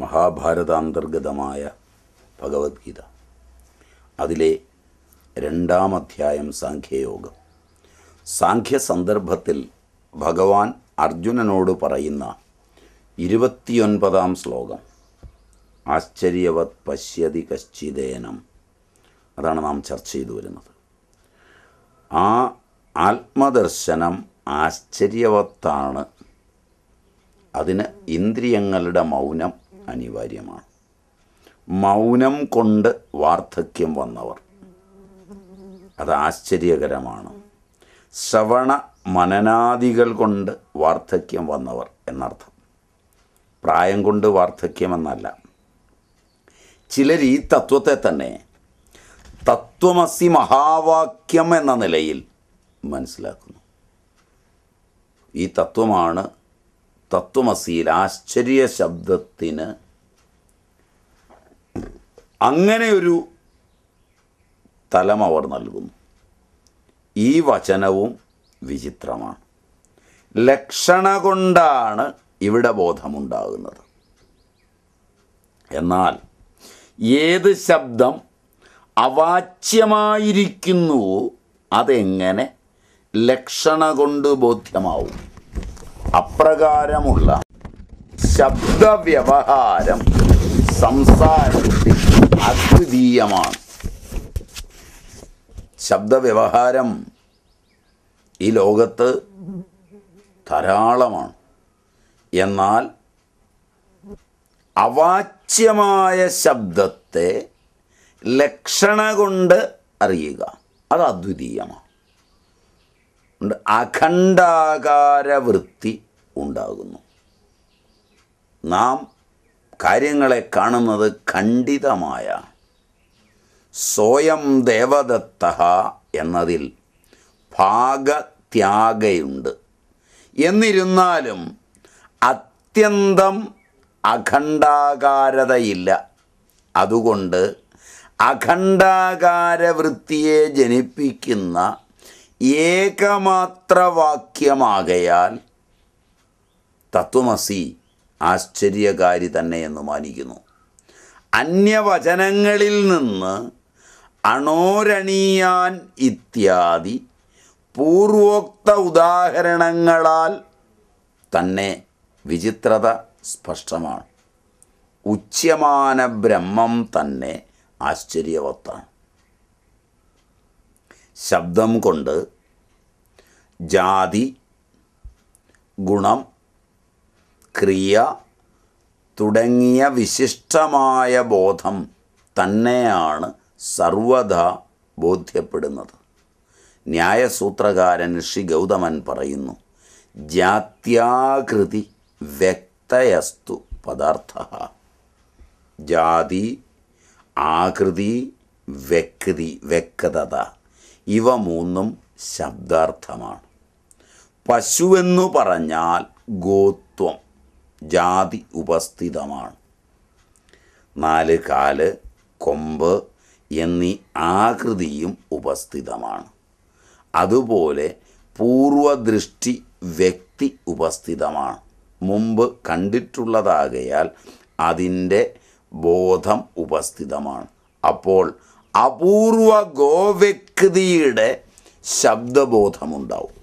മഹാഭാരതാന്തർഗതമായ ഭഗവത്ഗീത അതിലെ രണ്ടാം അധ്യായം സാഖ്യയോഗം സാഖ്യ സന്ദർഭത്തിൽ ഭഗവാൻ അർജുനനോട് പറയുന്ന ഇരുപത്തിയൊൻപതാം ശ്ലോകം ആശ്ചര്യവത് പശ്യതി കശ്ചിദേനം അതാണ് നാം ചർച്ച ചെയ്തു വരുന്നത് ആ ആത്മദർശനം ആശ്ചര്യവത്താണ് അതിന് ഇന്ദ്രിയങ്ങളുടെ മൗനം അനിവാര്യമാണ് മൗനം കൊണ്ട് വാർദ്ധക്യം വന്നവർ അത് ആശ്ചര്യകരമാണ് ശ്രവണ മനനാദികൾ കൊണ്ട് വാർദ്ധക്യം വന്നവർ എന്നർത്ഥം പ്രായം കൊണ്ട് എന്നല്ല ചിലർ ഈ തത്വത്തെ തന്നെ തത്വമസി മഹാവാക്യം എന്ന നിലയിൽ മനസ്സിലാക്കുന്നു ഈ തത്വമാണ് തത്വമസിയിൽ ആശ്ചര്യ ശബ്ദത്തിന് അങ്ങനെയൊരു തലം അവർ നൽകുന്നു ഈ വചനവും വിചിത്രമാണ് ലക്ഷണ കൊണ്ടാണ് ഇവിടെ ബോധമുണ്ടാകുന്നത് എന്നാൽ ഏത് ശബ്ദം അവാച്യമായിരിക്കുന്നുവോ അതെങ്ങനെ ലക്ഷണ കൊണ്ട് ബോധ്യമാവും അപ്രകാരമുള്ള ശബ്ദവ്യവഹാരം സംസാരത്തിൽ അദ്വിതീയമാണ് ശബ്ദവ്യവഹാരം ഈ ലോകത്ത് ധാരാളമാണ് എന്നാൽ അവാച്യമായ ശബ്ദത്തെ ലക്ഷണ കൊണ്ട് അറിയുക അത് അദ്വിതീയമാണ് അഖണ്ഡാകാര വൃത്തി ഉണ്ടാകുന്നു നാം കാര്യങ്ങളെ കാണുന്നത് ഖണ്ഡിതമായ സ്വയം ദേവദത്ത എന്നതിൽ ഭാഗത്യാഗയുണ്ട് എന്നിരുന്നാലും അത്യന്തം അഖണ്ഡാകാരതയില്ല അതുകൊണ്ട് അഖണ്ഡാകാര വൃത്തിയെ ജനിപ്പിക്കുന്ന വാക്യമാകയാൽ തത്വമസി ആശ്ചര്യകാരി തന്നെ എന്ന് മാനിക്കുന്നു അന്യവചനങ്ങളിൽ നിന്ന് അണോരണീയാൻ ഇത്യാദി പൂർവോക്ത ഉദാഹരണങ്ങളാൽ തന്നെ വിചിത്രത സ്പഷ്ടമാണ് ഉച്ചമാന ബ്രഹ്മം തന്നെ ആശ്ചര്യവത്താണ് ശബ്ദം കൊണ്ട് ജാതി ഗുണം ക്രിയ തുടങ്ങിയ വിശിഷ്ടമായ ബോധം തന്നെയാണ് സർവത ബോധ്യപ്പെടുന്നത് ന്യായസൂത്രകാരൻ ഋഷി ഗൗതമൻ പറയുന്നു ജാത്യാകൃതി വ്യക്തയസ്തു പദാർത്ഥ ജാതി ആകൃതി വ്യക്തി വ്യക്തത ഇവ മൂന്നും ശബ്ദാർത്ഥമാണ് പശുവെന്നു പറഞ്ഞാൽ ഗോത്വം ജാതി ഉപസ്ഥിതമാണ് നാല് കാല് കൊമ്പ് എന്നീ ആകൃതിയും ഉപസ്ഥിതമാണ് അതുപോലെ പൂർവദൃഷ്ടി വ്യക്തി ഉപസ്ഥിതമാണ് മുമ്പ് കണ്ടിട്ടുള്ളതാകയാൽ അതിൻ്റെ ബോധം ഉപസ്ഥിതമാണ് അപ്പോൾ അപൂർവ ഗോവ്യക്തിയുടെ ശബ്ദബോധമുണ്ടാവും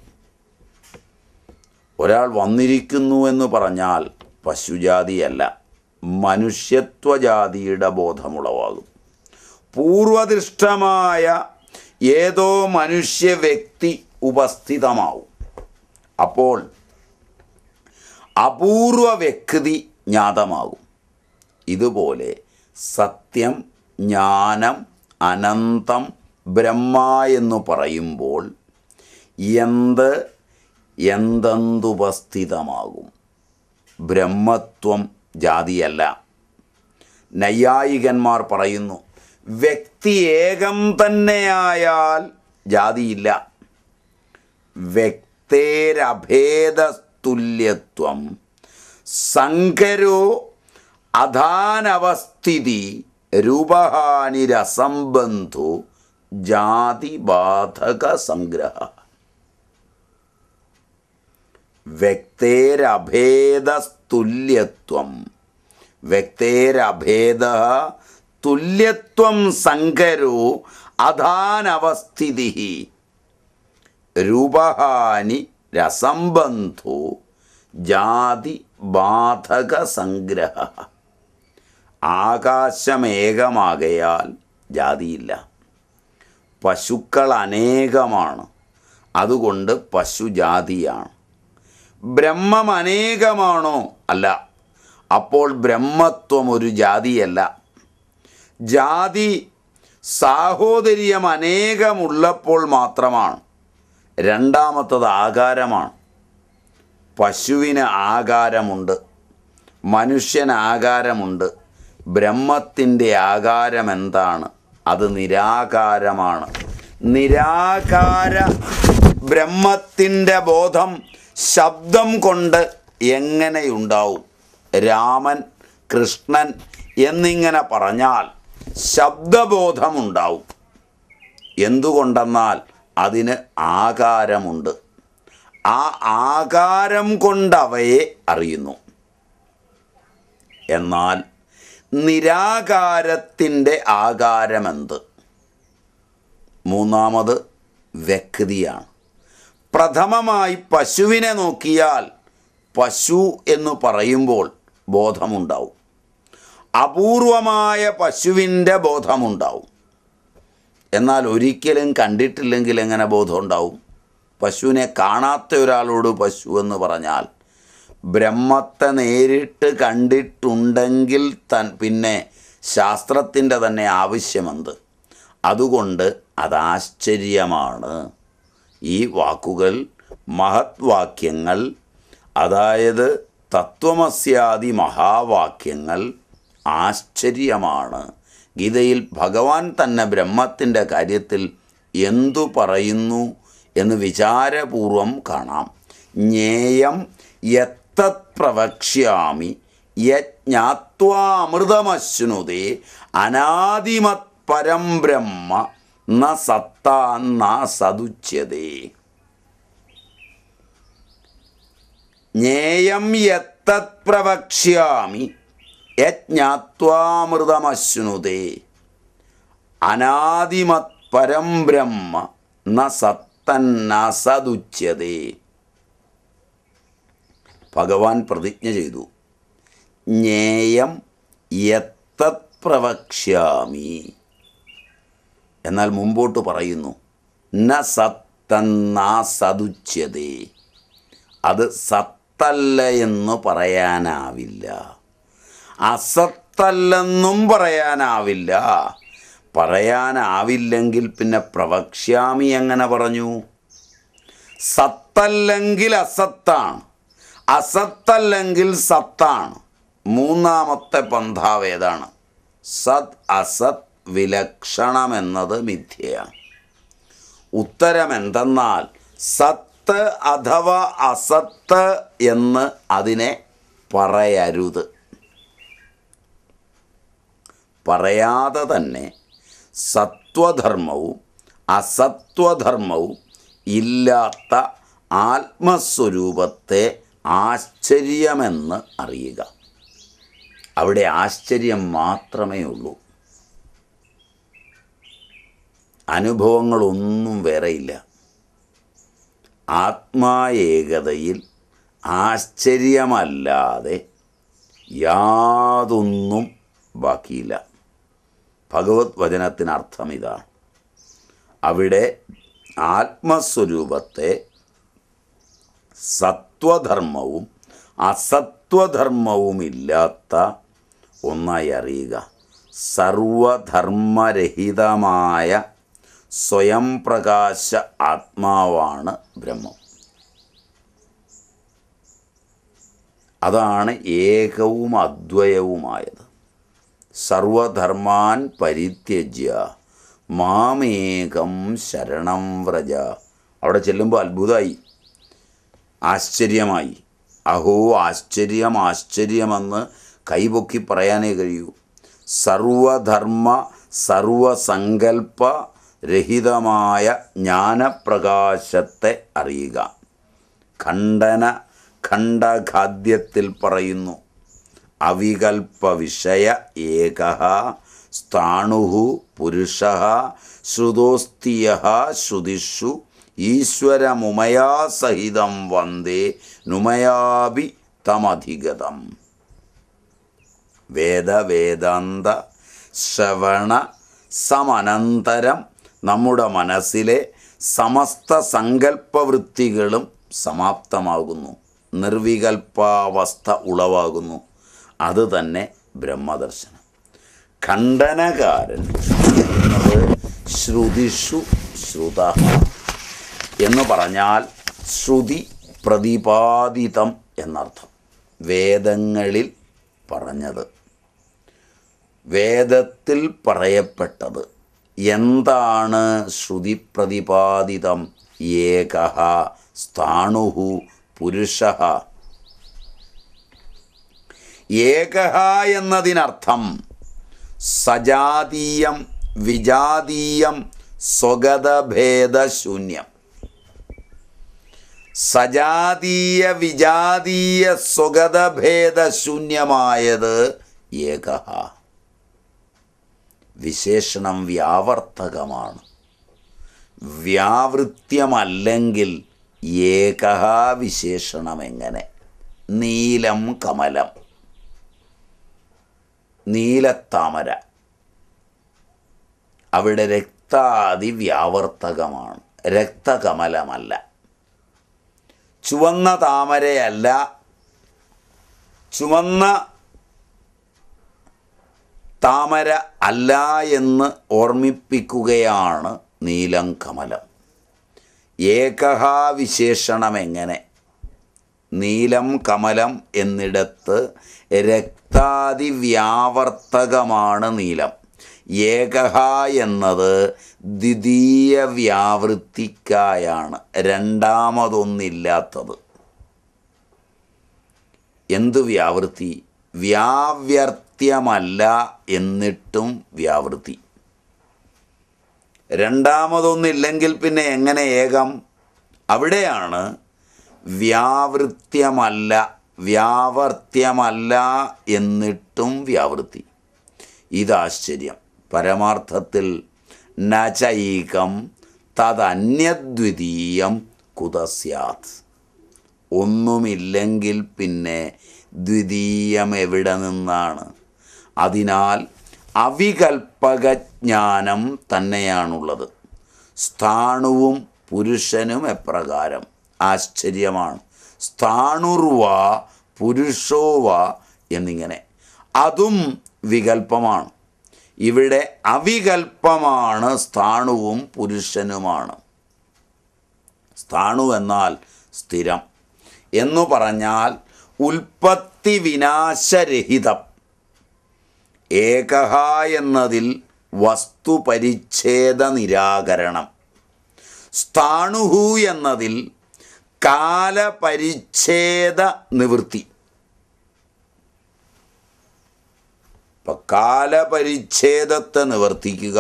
ഒരാൾ വന്നിരിക്കുന്നു എന്ന് പറഞ്ഞാൽ പശുജാതിയല്ല മനുഷ്യത്വജാതിയുടെ ബോധമുളവാകും പൂർവദിഷ്ടമായ ഏതോ മനുഷ്യ വ്യക്തി ഉപസ്ഥിതമാവും അപ്പോൾ അപൂർവ വ്യക്തി ജ്ഞാതമാകും ഇതുപോലെ സത്യം ജ്ഞാനം അനന്തം ബ്രഹ്മ എന്ന് പറയുമ്പോൾ എന്ത് എന്തെന്തുപസ്ഥിതമാകും ബ്രഹ്മത്വം ജാതിയല്ല നൈയായികന്മാർ പറയുന്നു വ്യക്തി ഏകം തന്നെയായാൽ ജാതിയില്ല വ്യക്തേരഭേദസ്തുല്യത്വം സങ്കരോ അധാനവസ്ഥിതി രൂപഹാനിരസംബന്ധു ജാതിബാധക സംഗ്രഹ വ്യക്തേരഭേദസ്തുല്യത്വം വ്യക്തേരഭേദ തുല്യത്വം സങ്കരോ അധാനവസ്ഥിതി രൂപഹാനി രസംബന്ധു ജാതി ബാധക സംഗ്രഹ ആകാശമേകമാകയാൽ ജാതിയില്ല പശുക്കൾ അനേകമാണ് അതുകൊണ്ട് പശുജാതിയാണ് ബ്രഹ്മം അനേകമാണോ അല്ല അപ്പോൾ ബ്രഹ്മത്വം ഒരു ജാതിയല്ല ജാതി സാഹോദര്യം അനേകമുള്ളപ്പോൾ മാത്രമാണ് രണ്ടാമത്തത് ആകാരമാണ് പശുവിന് ആകാരമുണ്ട് മനുഷ്യനാകാരമുണ്ട് ബ്രഹ്മത്തിൻ്റെ ആകാരം എന്താണ് അത് നിരാകാരമാണ് നിരാകാര ബ്രഹ്മത്തിൻ്റെ ബോധം ശബ്ദം കൊണ്ട് എങ്ങനെയുണ്ടാവും രാമൻ കൃഷ്ണൻ എന്നിങ്ങനെ പറഞ്ഞാൽ ശബ്ദബോധമുണ്ടാവും എന്തുകൊണ്ടെന്നാൽ അതിന് ആകാരമുണ്ട് ആ ആകാരം കൊണ്ടവയെ അറിയുന്നു എന്നാൽ നിരാകാരത്തിൻ്റെ ആകാരമെന്ത് മൂന്നാമത് വ്യക്തിയാണ് പ്രഥമമായി പശുവിനെ നോക്കിയാൽ പശു എന്ന് പറയുമ്പോൾ ബോധമുണ്ടാവും അപൂർവമായ പശുവിൻ്റെ ബോധമുണ്ടാവും എന്നാൽ ഒരിക്കലും കണ്ടിട്ടില്ലെങ്കിൽ എങ്ങനെ ബോധമുണ്ടാവും പശുവിനെ കാണാത്ത ഒരാളോട് പശു എന്ന് പറഞ്ഞാൽ ബ്രഹ്മത്തെ നേരിട്ട് കണ്ടിട്ടുണ്ടെങ്കിൽ തൻ പിന്നെ ശാസ്ത്രത്തിൻ്റെ തന്നെ ആവശ്യമെന്ത് അതുകൊണ്ട് അതാശ്ചര്യമാണ് ഈ വാക്കുകൾ മഹത്വാക്യങ്ങൾ അതായത് തത്വമസ്യാദി മഹാവാക്യങ്ങൾ ആശ്ചര്യമാണ് ഗീതയിൽ ഭഗവാൻ തന്നെ ബ്രഹ്മത്തിൻ്റെ കാര്യത്തിൽ എന്തു പറയുന്നു എന്ന് വിചാരപൂർവം കാണാം ജ്ഞേയം യത്ര തത് പ്രവക്ഷ്യാമി യജ്ഞാത്വാമൃതമശ്നുതേ അനാദിമത് പരം ബ്രഹ്മ ന സത്താന്ന സതുച്യതേ ജ്ഞേയം യത്തത് പ്രവക്ഷ്യാമി യജ്ഞാത്വാമൃതമശ്നുതേ അനാദിമത് പരം ബ്രഹ്മ ന സത്തന്ന സതുച്യതേ ഭഗവാൻ പ്രതിജ്ഞ ചെയ്തു ജ്ഞേയം എത്തത് പ്രവക്ഷ്യാമി എന്നാൽ മുമ്പോട്ട് പറയുന്നു ന സത്തന്നാ സതുച്യതേ അത് സത്തല്ല എന്ന് പറയാനാവില്ല അസത്തല്ലെന്നും പറയാനാവില്ല പറയാനാവില്ലെങ്കിൽ പിന്നെ പ്രവക്ഷ്യാമി എങ്ങനെ പറഞ്ഞു സത്തല്ലെങ്കിൽ അസത്താണ് അസത്തല്ലെങ്കിൽ സത്താണ് മൂന്നാമത്തെ പന്ഥാവ് ഏതാണ് സത് അസത് വിലക്ഷണം എന്നത് മിഥ്യയാണ് ഉത്തരം എന്തെന്നാൽ സത്ത് അഥവാ അസത്ത് എന്ന് അതിനെ പറയരുത് പറയാതെ തന്നെ സത്വധർമ്മവും അസത്വധർമ്മവും ഇല്ലാത്ത ആത്മസ്വരൂപത്തെ ആശ്ചര്യമെന്ന് അറിയുക അവിടെ ആശ്ചര്യം മാത്രമേ ഉള്ളൂ അനുഭവങ്ങളൊന്നും വേറെയില്ല ആത്മായേകതയിൽ ആശ്ചര്യമല്ലാതെ യാതൊന്നും ബാക്കിയില്ല ഭഗവത് വചനത്തിനർത്ഥം ഇതാണ് അവിടെ ആത്മസ്വരൂപത്തെ സത്വധർമ്മവും അസത്വധർമ്മവും ഇല്ലാത്ത ഒന്നായി അറിയുക സർവധർമ്മരഹിതമായ സ്വയം പ്രകാശ ആത്മാവാണ് ബ്രഹ്മം അതാണ് ഏകവും അദ്വയവുമായത് സർവധർമാൻ പരിത്യജ്യ മാമേകം ശരണം വ്രജ അവിടെ ചെല്ലുമ്പോൾ അത്ഭുതമായി ആശ്ചര്യമായി അഹോ ആശ്ചര്യം ആശ്ചര്യമെന്ന് കൈപൊക്കി പറയാനേ കഴിയൂ സർവധർമ്മ സർവസങ്കൽപ്പ രഹിതമായ ജ്ഞാനപ്രകാശത്തെ അറിയുക ഖണ്ഡന ഖണ്ഡഖാദ്യത്തിൽ പറയുന്നു അവികൽപ്പ വിഷയ ഏക സ്ഥാണു പുരുഷ ശ്രുതോസ്തിയ ശ്രുതിഷു ഈശ്വരമുമയാ മുമയാസഹിതം വന്ദേ നുമയാഭി തമധിഗതം വേദ വേദാന്ത ശ്രവണ സമനന്തരം നമ്മുടെ മനസ്സിലെ സമസ്ത സങ്കല്പവൃത്തികളും സമാപ്തമാകുന്നു നിർവികൽപ്പാവസ്ഥ ഉളവാകുന്നു അത് തന്നെ ബ്രഹ്മദർശനം ഖണ്ഡനകാരൻ ശ്രുതിഷു ശ്രുത എന്ന് പറഞ്ഞാൽ ശ്രുതി പ്രതിപാദിതം എന്നർത്ഥം വേദങ്ങളിൽ പറഞ്ഞത് വേദത്തിൽ പറയപ്പെട്ടത് എന്താണ് ശ്രുതി പ്രതിപാദിതം ഏക സ്ഥാണുഹു പുരുഷ ഏക എന്നതിനർത്ഥം സജാതീയം വിജാതീയം സ്വഗതഭേദശൂന്യം സജാതീയ വിജാതീയ സ്വഗതഭേദശൂന്യമായത് ഏക വിശേഷണം വ്യാവർത്തകമാണ് വ്യാവൃത്യമല്ലെങ്കിൽ ഏകഹ വിശേഷണം എങ്ങനെ നീലം കമലം നീലത്താമര അവിടെ രക്താതി വ്യാവർത്തകമാണ് രക്തകമലമല്ല ചുവന്ന താമരയല്ല ചുവന്ന താമര അല്ല എന്ന് ഓർമ്മിപ്പിക്കുകയാണ് നീലം കമലം ഏകഹാ വിശേഷണം എങ്ങനെ നീലം കമലം എന്നിടത്ത് രക്താതിവ്യാവർത്തകമാണ് നീലം ഏകഹ എന്നത് ദ്വിതീയ വ്യാവൃത്തിക്കായാണ് രണ്ടാമതൊന്നില്ലാത്തത് എന്ത് വ്യാവൃത്തി വ്യാവ്യർത്ഥ്യമല്ല എന്നിട്ടും വ്യാവൃത്തി രണ്ടാമതൊന്നില്ലെങ്കിൽ പിന്നെ എങ്ങനെ ഏകം അവിടെയാണ് വ്യാവൃത്യമല്ല വ്യാവർത്യമല്ല എന്നിട്ടും വ്യാവൃത്തി ഇതാശ്ചര്യം പരമാർത്ഥത്തിൽ നചൈകം തദന്യദ്വിതീയം കുതസ്യാത് ഒന്നുമില്ലെങ്കിൽ പിന്നെ ദ്വിതീയം എവിടെ നിന്നാണ് അതിനാൽ അവികൽപ്പകജ്ഞാനം തന്നെയാണുള്ളത് സ്ഥാണുവും പുരുഷനും എപ്രകാരം ആശ്ചര്യമാണ് സ്ഥാണുർവ പുരുഷോവ എന്നിങ്ങനെ അതും വികൽപ്പമാണ് ഇവിടെ അവികൽപ്പമാണ് സ്ഥാണുവും പുരുഷനുമാണ് സ്ഥാണു എന്നാൽ സ്ഥിരം എന്നു പറഞ്ഞാൽ ഉൽപ്പത്തി വിനാശരഹിതം ഏകഹ എന്നതിൽ വസ്തുപരിച്ഛേദ നിരാകരണം സ്ഥാണുഹു എന്നതിൽ കാലപരിച്ഛേദ നിവൃത്തി അപ്പം കാലപരിച്ഛേദത്തെ നിവർത്തിക്കുക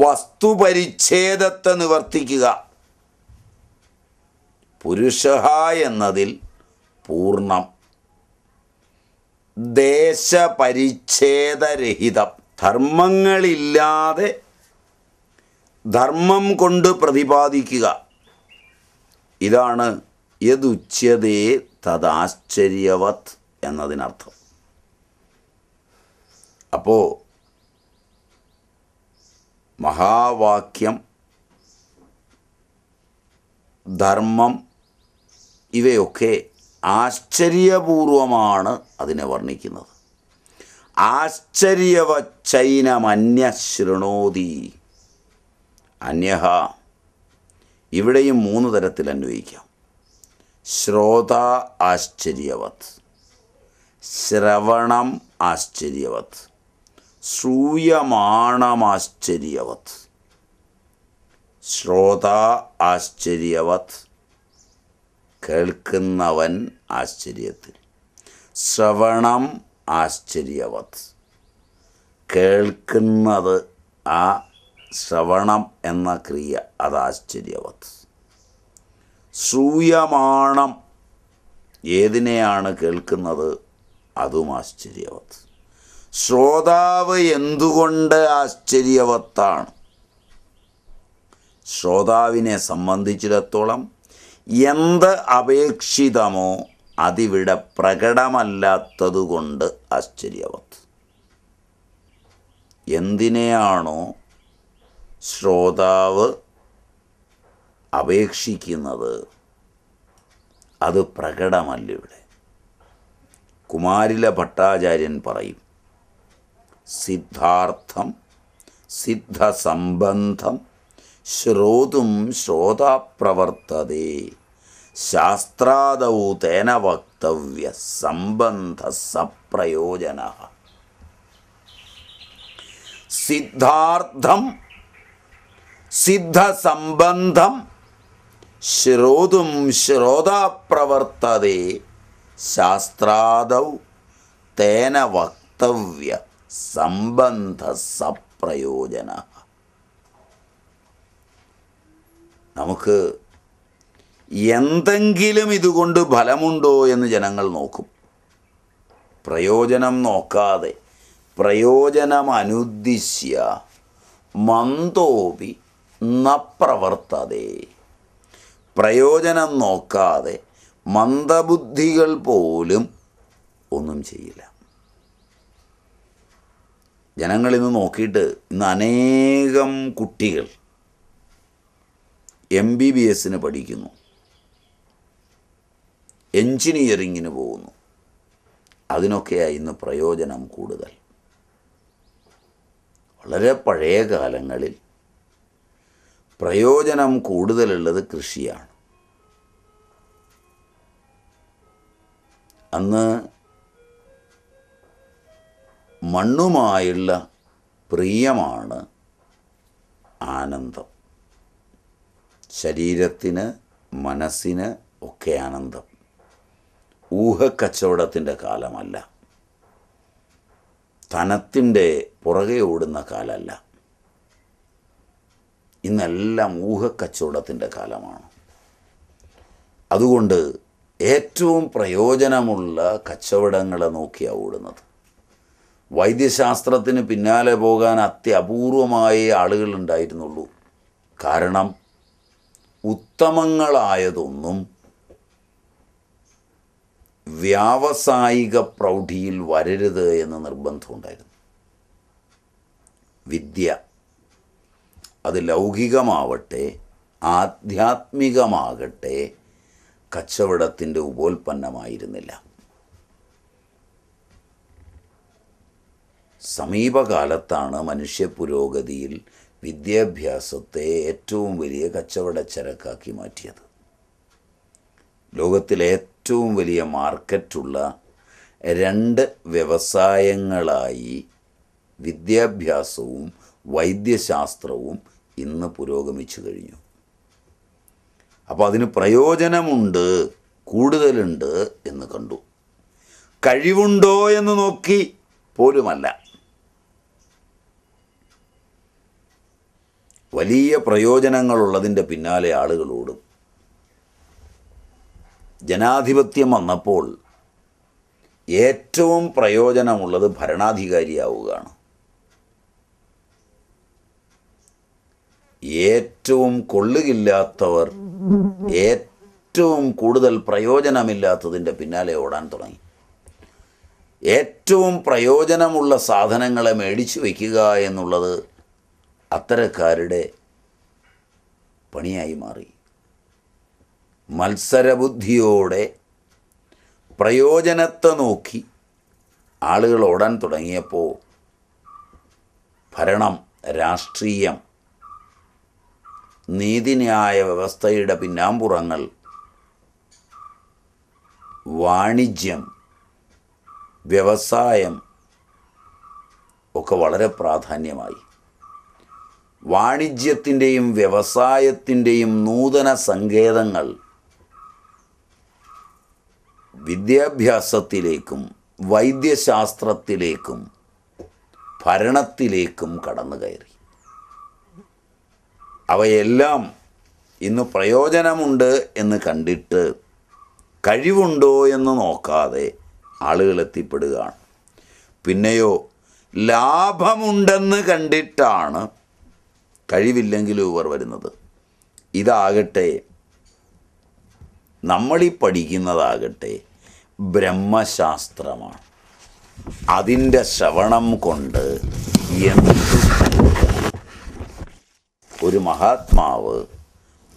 വസ്തുപരിച്ഛേദത്തെ നിവർത്തിക്കുക പുരുഷ എന്നതിൽ പൂർണ്ണം ദേശപരിച്ഛേദരഹിതം ധർമ്മങ്ങളില്ലാതെ ധർമ്മം കൊണ്ട് പ്രതിപാദിക്കുക ഇതാണ് യദുച്യതേ തദാശ്ചര്യവത് എന്നതിനർത്ഥം അപ്പോൾ മഹാവാക്യം ധർമ്മം ഇവയൊക്കെ ആശ്ചര്യപൂർവമാണ് അതിനെ വർണ്ണിക്കുന്നത് ആശ്ചര്യവച്ചൈനമന്യശൃണോതി അന്യഹ ഇവിടെയും മൂന്ന് തരത്തിൽ അന്വയിക്കാം ശ്രോത ആശ്ചര്യവത് ശ്രവണം ആശ്ചര്യവത് ശ്രൂയമാണമാശ്ചര്യവത് ശ്രോത ആശ്ചര്യവത് കേൾക്കുന്നവൻ ആശ്ചര്യത്തിൽ ശ്രവണം ആശ്ചര്യവത് കേൾക്കുന്നത് ആ ശ്രവണം എന്ന ക്രിയ അത് ആശ്ചര്യവത് ശ്രൂയമാണം ഏതിനെയാണ് കേൾക്കുന്നത് അതും ആശ്ചര്യവത്ത് ശ്രോതാവ് എന്തുകൊണ്ട് ആശ്ചര്യവത്താണ് ശ്രോതാവിനെ സംബന്ധിച്ചിടത്തോളം എന്ത് അപേക്ഷിതമോ അതിവിടെ പ്രകടമല്ലാത്തതുകൊണ്ട് ആശ്ചര്യവത്ത് എന്തിനെയാണോ ശ്രോതാവ് അപേക്ഷിക്കുന്നത് അത് പ്രകടമല്ല ഇവിടെ കുമാരില ഭട്ടാചാര്യൻ പറയും సిద్ధార్థం సిద్ధ సంబంధం శ్రోతుం శ్రోతాప్రవర్తతే శాస్త్రాదౌ తేన వక్తవ్య సంబంధ సప్రయోజన సిద్ధార్థం సిద్ధ సంబంధం శ్రోతుం శ్రోతాప్రవర్తతే శాస్త్రాదౌ తేన వక్తవ్య സംബന്ധ സപ്രയോജന നമുക്ക് എന്തെങ്കിലും ഇതുകൊണ്ട് ഫലമുണ്ടോ എന്ന് ജനങ്ങൾ നോക്കും പ്രയോജനം നോക്കാതെ പ്രയോജനമനുദ്ദിശ്യ മന്ദോപി നപ്രവർത്തതേ പ്രയോജനം നോക്കാതെ മന്ദബുദ്ധികൾ പോലും ഒന്നും ചെയ്യില്ല ജനങ്ങളിന്ന് നോക്കിയിട്ട് ഇന്ന് അനേകം കുട്ടികൾ എം ബി ബി എസിന് പഠിക്കുന്നു എൻജിനീയറിങ്ങിന് പോകുന്നു അതിനൊക്കെയാണ് ഇന്ന് പ്രയോജനം കൂടുതൽ വളരെ പഴയ കാലങ്ങളിൽ പ്രയോജനം കൂടുതലുള്ളത് കൃഷിയാണ് അന്ന് മണ്ണുമായുള്ള പ്രിയമാണ് ആനന്ദം ശരീരത്തിന് മനസ്സിന് ഒക്കെ ആനന്ദം ഊഹക്കച്ചവടത്തിൻ്റെ കാലമല്ല ധനത്തിൻ്റെ പുറകെ ഓടുന്ന കാലമല്ല ഇന്നെല്ലാം ഊഹക്കച്ചവടത്തിൻ്റെ കാലമാണ് അതുകൊണ്ട് ഏറ്റവും പ്രയോജനമുള്ള കച്ചവടങ്ങളെ നോക്കിയാണ് ഓടുന്നത് വൈദ്യശാസ്ത്രത്തിന് പിന്നാലെ പോകാൻ അത്യപൂർവമായ ആളുകൾ ഉണ്ടായിരുന്നുള്ളൂ കാരണം ഉത്തമങ്ങളായതൊന്നും വ്യാവസായിക പ്രൗഢിയിൽ വരരുത് എന്ന് നിർബന്ധമുണ്ടായിരുന്നു വിദ്യ അത് ലൗകികമാവട്ടെ ആധ്യാത്മികമാകട്ടെ കച്ചവടത്തിൻ്റെ ഉപോൽപ്പന്നമായിരുന്നില്ല സമീപകാലത്താണ് മനുഷ്യ പുരോഗതിയിൽ വിദ്യാഭ്യാസത്തെ ഏറ്റവും വലിയ ചരക്കാക്കി മാറ്റിയത് ലോകത്തിലെ ഏറ്റവും വലിയ മാർക്കറ്റുള്ള രണ്ട് വ്യവസായങ്ങളായി വിദ്യാഭ്യാസവും വൈദ്യശാസ്ത്രവും ഇന്ന് പുരോഗമിച്ചു കഴിഞ്ഞു അപ്പോൾ അതിന് പ്രയോജനമുണ്ട് കൂടുതലുണ്ട് എന്ന് കണ്ടു കഴിവുണ്ടോ എന്ന് നോക്കി പോലുമല്ല വലിയ പ്രയോജനങ്ങളുള്ളതിൻ്റെ പിന്നാലെ ആളുകളോടും ജനാധിപത്യം വന്നപ്പോൾ ഏറ്റവും പ്രയോജനമുള്ളത് ഭരണാധികാരിയാവുകയാണ് ഏറ്റവും കൊള്ളുകില്ലാത്തവർ ഏറ്റവും കൂടുതൽ പ്രയോജനമില്ലാത്തതിൻ്റെ പിന്നാലെ ഓടാൻ തുടങ്ങി ഏറ്റവും പ്രയോജനമുള്ള സാധനങ്ങളെ മേടിച്ചു വയ്ക്കുക എന്നുള്ളത് അത്തരക്കാരുടെ പണിയായി മാറി മത്സരബുദ്ധിയോടെ പ്രയോജനത്തെ നോക്കി ആളുകൾ ഓടാൻ തുടങ്ങിയപ്പോൾ ഭരണം രാഷ്ട്രീയം നീതിന്യായ വ്യവസ്ഥയുടെ പിന്നാമ്പുറങ്ങൾ വാണിജ്യം വ്യവസായം ഒക്കെ വളരെ പ്രാധാന്യമായി വാണിജ്യത്തിൻ്റെയും വ്യവസായത്തിൻ്റെയും നൂതന സങ്കേതങ്ങൾ വിദ്യാഭ്യാസത്തിലേക്കും വൈദ്യശാസ്ത്രത്തിലേക്കും ഭരണത്തിലേക്കും കടന്നു കയറി അവയെല്ലാം ഇന്ന് പ്രയോജനമുണ്ട് എന്ന് കണ്ടിട്ട് കഴിവുണ്ടോ എന്ന് നോക്കാതെ ആളുകൾ എത്തിപ്പെടുകയാണ് പിന്നെയോ ലാഭമുണ്ടെന്ന് കണ്ടിട്ടാണ് കഴിവില്ലെങ്കിലും ഇവർ വരുന്നത് ഇതാകട്ടെ നമ്മളീ പഠിക്കുന്നതാകട്ടെ ബ്രഹ്മശാസ്ത്രമാണ് അതിൻ്റെ ശ്രവണം കൊണ്ട് ഒരു മഹാത്മാവ്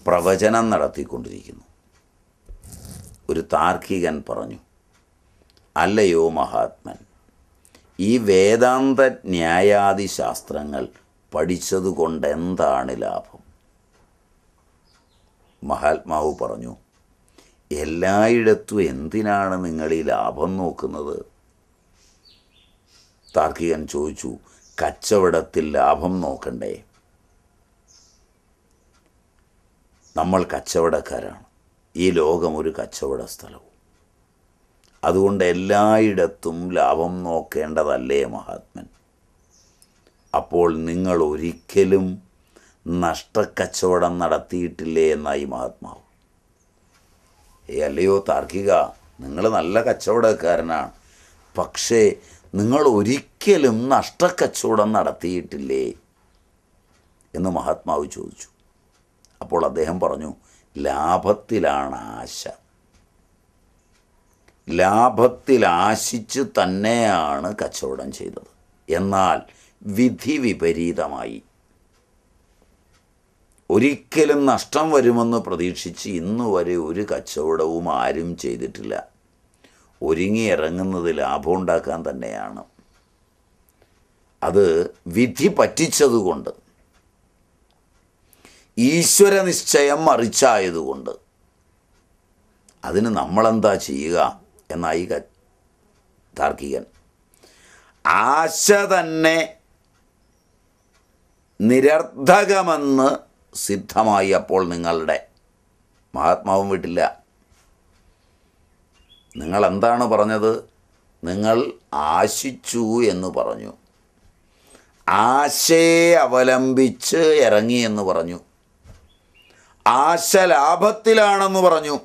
പ്രവചനം നടത്തിക്കൊണ്ടിരിക്കുന്നു ഒരു താർക്കികൻ പറഞ്ഞു അല്ലയോ മഹാത്മൻ ഈ വേദാന്ത ന്യായാദി ശാസ്ത്രങ്ങൾ പഠിച്ചത് കൊണ്ട് എന്താണ് ലാഭം മഹാത്മാവ് പറഞ്ഞു എല്ലായിടത്തും എന്തിനാണ് നിങ്ങൾ ഈ ലാഭം നോക്കുന്നത് താർക്കികൻ ചോദിച്ചു കച്ചവടത്തിൽ ലാഭം നോക്കണ്ടേ നമ്മൾ കച്ചവടക്കാരാണ് ഈ ലോകം ഒരു കച്ചവട സ്ഥലവും അതുകൊണ്ട് എല്ലായിടത്തും ലാഭം നോക്കേണ്ടതല്ലേ മഹാത്മൻ അപ്പോൾ നിങ്ങൾ ഒരിക്കലും നഷ്ടക്കച്ചവടം നടത്തിയിട്ടില്ലേ എന്നായി മഹാത്മാവ് ഏ അല്ലയോ താർക്കിക നിങ്ങൾ നല്ല കച്ചവടക്കാരനാണ് പക്ഷേ നിങ്ങൾ ഒരിക്കലും നഷ്ടക്കച്ചവടം നടത്തിയിട്ടില്ലേ എന്ന് മഹാത്മാവ് ചോദിച്ചു അപ്പോൾ അദ്ദേഹം പറഞ്ഞു ലാഭത്തിലാണ് ആശ ലാഭത്തിൽ ആശിച്ച് തന്നെയാണ് കച്ചവടം ചെയ്തത് എന്നാൽ വിധി വിപരീതമായി ഒരിക്കലും നഷ്ടം വരുമെന്ന് പ്രതീക്ഷിച്ച് ഇന്നു വരെ ഒരു കച്ചവടവും ആരും ചെയ്തിട്ടില്ല ഒരുങ്ങി ഇറങ്ങുന്നത് ലാഭം ഉണ്ടാക്കാൻ തന്നെയാണ് അത് വിധി പറ്റിച്ചതുകൊണ്ട് ഈശ്വര നിശ്ചയം മറിച്ചായതുകൊണ്ട് അതിന് നമ്മളെന്താ ചെയ്യുക എന്നായി താർക്കികൻ ആശ തന്നെ നിരർദ്ധകമെന്ന് സിദ്ധമായി അപ്പോൾ നിങ്ങളുടെ മഹാത്മാവും വിട്ടില്ല നിങ്ങൾ എന്താണ് പറഞ്ഞത് നിങ്ങൾ ആശിച്ചു എന്ന് പറഞ്ഞു ആശയെ അവലംബിച്ച് ഇറങ്ങി എന്ന് പറഞ്ഞു ആശ ലാഭത്തിലാണെന്ന് പറഞ്ഞു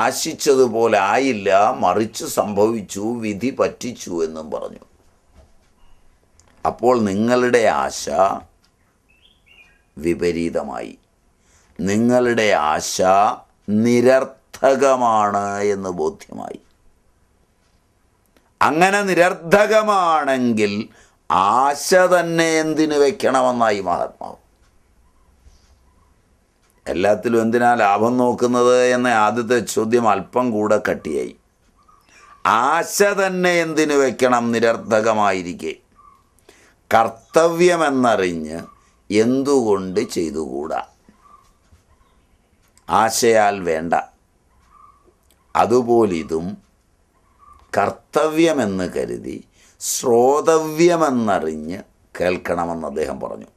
ആശിച്ചതുപോലെ ആയില്ല മറിച്ച് സംഭവിച്ചു വിധി പറ്റിച്ചു എന്നും പറഞ്ഞു അപ്പോൾ നിങ്ങളുടെ ആശ വിപരീതമായി നിങ്ങളുടെ ആശ നിരർത്ഥകമാണ് എന്ന് ബോധ്യമായി അങ്ങനെ നിരർത്ഥകമാണെങ്കിൽ ആശ തന്നെ എന്തിന് വയ്ക്കണമെന്നായി മഹാത്മാവ് എല്ലാത്തിലും എന്തിനാ ലാഭം നോക്കുന്നത് എന്ന ആദ്യത്തെ ചോദ്യം അല്പം കൂടെ കട്ടിയായി ആശ തന്നെ എന്തിനു വയ്ക്കണം നിരർത്ഥകമായിരിക്കേ കർത്തവ്യമെന്നറിഞ്ഞ് എന്തുകൊണ്ട് ചെയ്തുകൂടാ ആശയാൽ വേണ്ട അതുപോലിതും കർത്തവ്യമെന്ന് കരുതി ശ്രോതവ്യമെന്നറിഞ്ഞ് കേൾക്കണമെന്ന് അദ്ദേഹം പറഞ്ഞു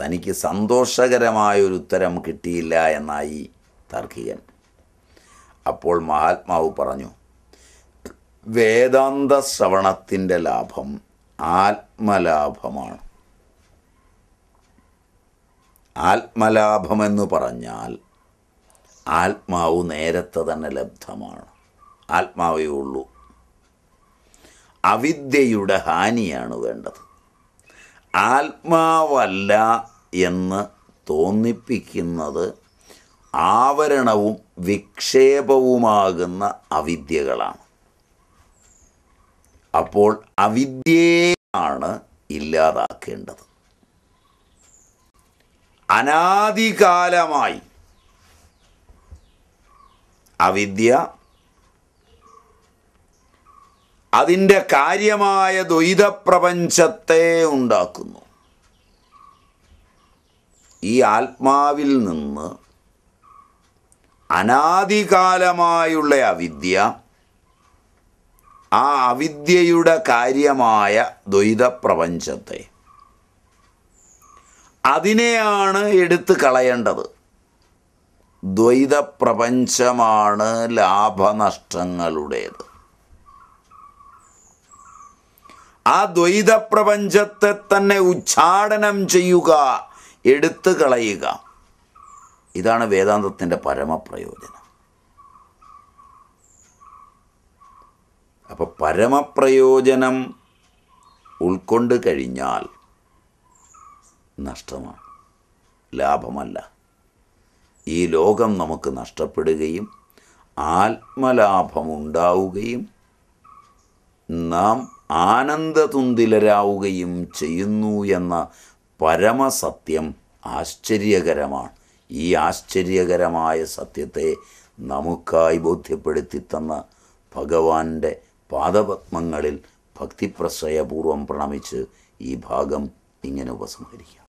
തനിക്ക് സന്തോഷകരമായൊരു ഉത്തരം കിട്ടിയില്ല എന്നായി താർക്കികൻ അപ്പോൾ മഹാത്മാവ് പറഞ്ഞു വേദാന്ത ശ്രവണത്തിൻ്റെ ലാഭം ആത്മലാഭമാണ് ആത്മലാഭമെന്ന് പറഞ്ഞാൽ ആത്മാവ് നേരത്തെ തന്നെ ലബ്ധമാണ് ആത്മാവേ ഉള്ളൂ അവിദ്യയുടെ ഹാനിയാണ് വേണ്ടത് ആത്മാവല്ല എന്ന് തോന്നിപ്പിക്കുന്നത് ആവരണവും വിക്ഷേപവുമാകുന്ന അവിദ്യകളാണ് അപ്പോൾ അവിദ്യയാണ് ഇല്ലാതാക്കേണ്ടത് അനാദികാലമായി അവിദ്യ അതിൻ്റെ കാര്യമായ ദ്വൈതപ്രപഞ്ചത്തെ ഉണ്ടാക്കുന്നു ഈ ആത്മാവിൽ നിന്ന് അനാദികാലമായുള്ള അവിദ്യ ആ അവിദ്യയുടെ കാര്യമായ ദ്വൈതപ്രപഞ്ചത്തെ അതിനെയാണ് എടുത്തു കളയേണ്ടത് ദ്വൈതപ്രപഞ്ചമാണ് ലാഭനഷ്ടങ്ങളുടേത് ആ ദ്വൈതപ്രപഞ്ചത്തെ തന്നെ ഉച്ചാടനം ചെയ്യുക എടുത്തു കളയുക ഇതാണ് വേദാന്തത്തിൻ്റെ പരമപ്രയോജനം അപ്പോൾ പരമപ്രയോജനം ഉൾക്കൊണ്ട് കഴിഞ്ഞാൽ നഷ്ടമാണ് ലാഭമല്ല ഈ ലോകം നമുക്ക് നഷ്ടപ്പെടുകയും ആത്മലാഭമുണ്ടാവുകയും നാം ആനന്ദതുന്തിലരാവുകയും ചെയ്യുന്നു എന്ന പരമസത്യം ആശ്ചര്യകരമാണ് ഈ ആശ്ചര്യകരമായ സത്യത്തെ നമുക്കായി ബോധ്യപ്പെടുത്തി തന്ന ഭഗവാന്റെ പാദപത്മങ്ങളിൽ ഭക്തിപ്രശ്രയപൂർവം പ്രണമിച്ച് ഈ ഭാഗം ഇങ്ങനെ ഉപസംഹരിക്കാം